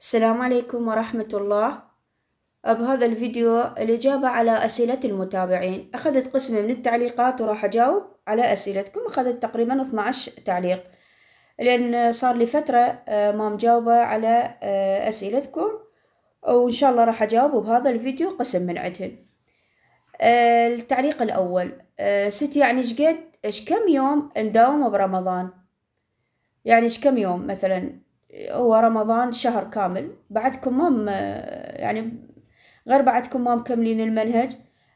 السلام عليكم ورحمة الله بهذا الفيديو الإجابة على أسئلة المتابعين أخذت قسم من التعليقات وراح أجاوب على أسئلتكم أخذت تقريبا 12 تعليق لأن صار لي فترة آه، ما مجاوبة على آه، أسئلتكم وإن شاء الله راح أجاوب بهذا الفيديو قسم من عدهن آه، التعليق الأول ست يعني شقد إيش كم يوم نداوم برمضان يعني إيش كم يوم مثلا هو رمضان شهر كامل بعدكم مام يعني غير بعدكم ما مكملين المنهج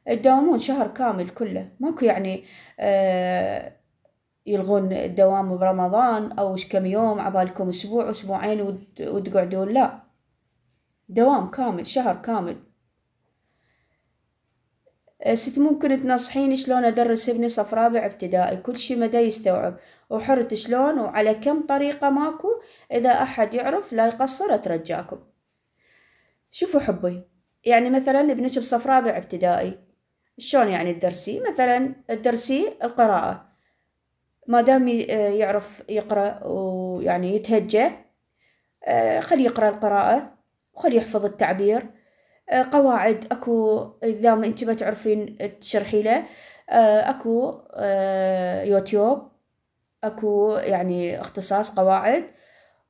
تداومون شهر كامل كله ماكو يعني آه، يلغون الدوام برمضان او كم يوم عبالكم اسبوع اسبوعين وتقعدون لا دوام كامل شهر كامل آه، ست ممكن تنصحيني شلون ادرس ابني صف رابع ابتدائي كل شي مدى يستوعب وحرت شلون وعلى كم طريقة ماكو إذا أحد يعرف لا يقصر أترجاكم شوفوا حبي يعني مثلا ابنك بصف رابع ابتدائي شلون يعني الدرسي مثلا الدرسي القراءة ما دام يعرف يقرأ ويعني يتهجى آه، خليه يقرأ القراءة وخليه يحفظ التعبير آه، قواعد اكو اذا ما انت ما تعرفين تشرحي له آه، اكو يوتيوب اكو يعني اختصاص قواعد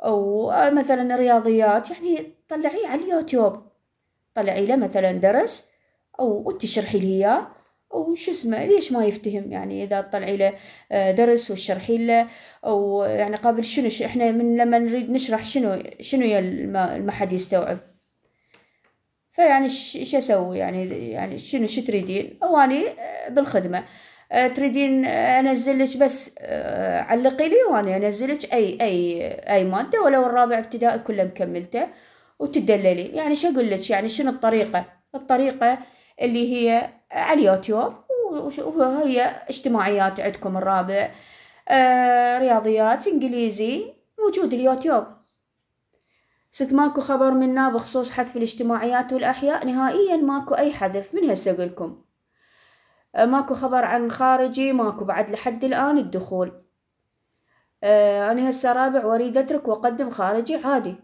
أو آه، مثلا رياضيات يعني طلعيه على اليوتيوب طلعي له مثلا درس أو أنت شرحي لي إياه أو شو اسمه ليش ما يفتهم يعني إذا طلعي له آه، درس وشرحي له أو يعني قبل شنو إحنا من لما نريد نشرح شنو شنو ما حد يستوعب فيعني شو اسوي يعني يعني شنو شو تريدين او اني آه، بالخدمه آه، تريدين آه، انزلك بس آه، علقي لي وانا يعني انزلك اي اي اي ماده ولو الرابع ابتدائي كله مكملته وتدللي يعني شو اقول لك يعني شنو الطريقه الطريقه اللي هي على اليوتيوب وهي اجتماعيات عندكم الرابع رياضيات انجليزي موجود اليوتيوب ست ماكو خبر منا بخصوص حذف الاجتماعيات والاحياء نهائيا ماكو اي حذف من هسه اقولكم أه، ماكو خبر عن خارجي ماكو بعد لحد الآن الدخول أه، أنا هسه رابع وأريد أترك وأقدم خارجي عادي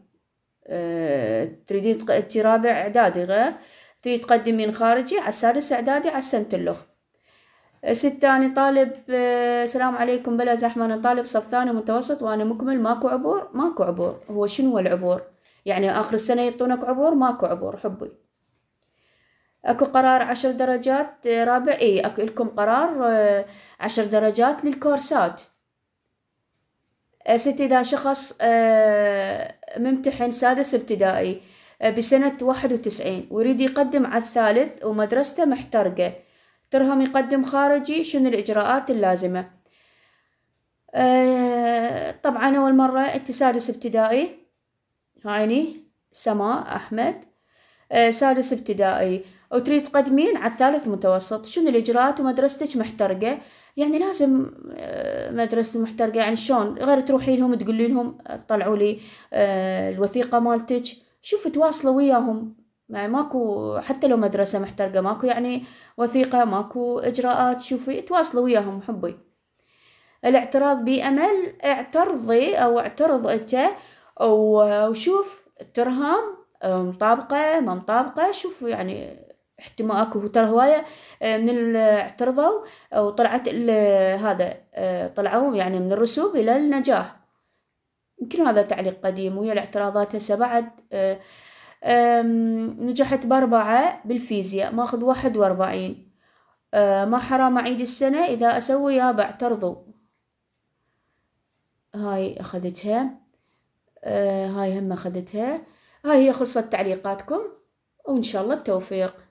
أه، تريدين تق... رابع إعدادي غير تريد تقدمين خارجي على السادس إعدادي على سنة اللغة ستة أنا طالب السلام عليكم بلا زحمة أنا طالب صف ثاني متوسط وأنا مكمل ماكو عبور ماكو عبور هو شنو العبور يعني آخر السنة يعطونك عبور ماكو عبور حبي اكو قرار عشر درجات آه، رابع اي اكو لكم قرار آه، عشر درجات للكورسات آه، ست اذا شخص ممتحن سادس ابتدائي بسنة واحد وتسعين ويريد يقدم على الثالث ومدرسته محترقة ترهم يقدم خارجي شنو الإجراءات اللازمة طبعا أول مرة أنت سادس ابتدائي هايني سماء أحمد سادس ابتدائي أو تريد تقدمين على الثالث متوسط شنو الإجراءات ومدرستك محترقة يعني لازم آه، مدرسة محترقة يعني شلون غير تروحي لهم تقولي لهم طلعوا لي آه، الوثيقة مالتك شوف تواصلوا وياهم يعني ماكو حتى لو مدرسة محترقة ماكو يعني وثيقة ماكو إجراءات شوفي تواصلوا وياهم حبي الاعتراض بأمل اعترضي أو اعترض أنت وشوف الترهام آه، مطابقة ما مطابقة شوفوا يعني اكو ترى هواية آه، من اعترضوا آه، وطلعت هذا آه، طلعوا يعني من الرسوب إلى النجاح يمكن هذا تعليق قديم ويا الاعتراضات هسه بعد نجحت بأربعة بالفيزياء ماخذ واحد وأربعين ما حرام أعيد السنة إذا أسوي يا بعترضوا هاي أخذتها هاي هم أخذتها هاي هي خلصت تعليقاتكم وإن شاء الله التوفيق